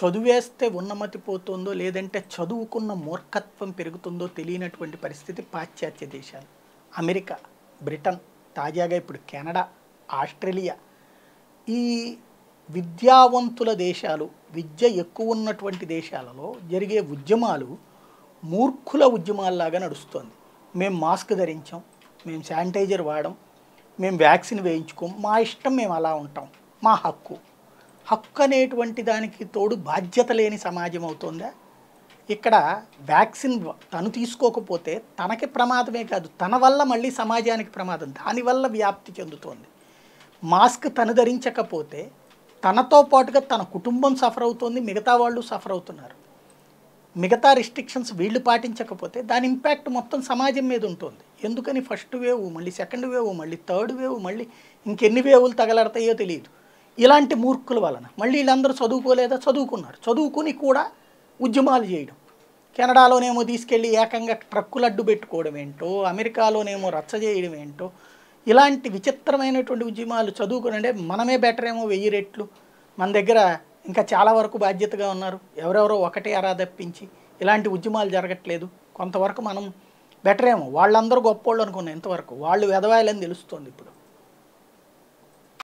చదువేస్తే ఉన్నమతి పోతుందో లేదంటే చదువుకున్న మూర్ఖత్వం పెరుగుతుందో తెలియనటువంటి పరిస్థితి పాశ్చాత్య దేశాలు అమెరికా బ్రిటన్ తాజాగా ఇప్పుడు కెనడా ఆస్ట్రేలియా ఈ విద్యావంతుల దేశాలు విద్య ఎక్కువ ఉన్నటువంటి దేశాలలో జరిగే ఉద్యమాలు మూర్ఖుల ఉద్యమాల్లాగా నడుస్తుంది మేము మాస్క్ ధరించాం మేము శానిటైజర్ వాడడం మేము వ్యాక్సిన్ వేయించుకోం మా ఇష్టం మేము అలా ఉంటాం మా హక్కు హక్కు అనేటువంటి దానికి తోడు బాధ్యత లేని సమాజం అవుతుందా ఇక్కడ వ్యాక్సిన్ తను తీసుకోకపోతే తనకి ప్రమాదమే కాదు తన వల్ల మళ్ళీ సమాజానికి ప్రమాదం దానివల్ల వ్యాప్తి చెందుతోంది మాస్క్ తను ధరించకపోతే తనతో పాటుగా తన కుటుంబం సఫర్ అవుతోంది మిగతా వాళ్ళు సఫర్ అవుతున్నారు మిగతా రిస్ట్రిక్షన్స్ వీళ్ళు పాటించకపోతే దాని ఇంపాక్ట్ మొత్తం సమాజం మీద ఉంటుంది ఎందుకని ఫస్ట్ వేవ్ మళ్ళీ సెకండ్ వేవ్ మళ్ళీ థర్డ్ వేవ్ మళ్ళీ ఇంకెన్ని వేవులు తగలడతాయో తెలియదు ఇలాంటి మూర్ఖుల వలన మళ్ళీ వీళ్ళందరూ చదువుకోలేదా చదువుకున్నారు చదువుకుని కూడా ఉద్యమాలు చేయడం కెనడాలోనేమో తీసుకెళ్ళి ఏకంగా ట్రక్కులు అడ్డు పెట్టుకోవడం ఏంటో అమెరికాలోనేమో రచ్చ చేయడం ఏంటో ఇలాంటి విచిత్రమైనటువంటి ఉద్యమాలు చదువుకుని అంటే మనమే బెటర్ ఏమో వెయ్యి రెట్లు మన దగ్గర ఇంకా చాలా వరకు బాధ్యతగా ఉన్నారు ఎవరెవరో ఒకటే అరా తప్పించి ఇలాంటి ఉద్యమాలు జరగట్లేదు కొంతవరకు మనం బెటర్ ఏమో వాళ్ళందరూ గొప్ప వాళ్ళు అనుకున్నాం ఇంతవరకు వాళ్ళు వెదవాయాలని తెలుస్తుంది ఇప్పుడు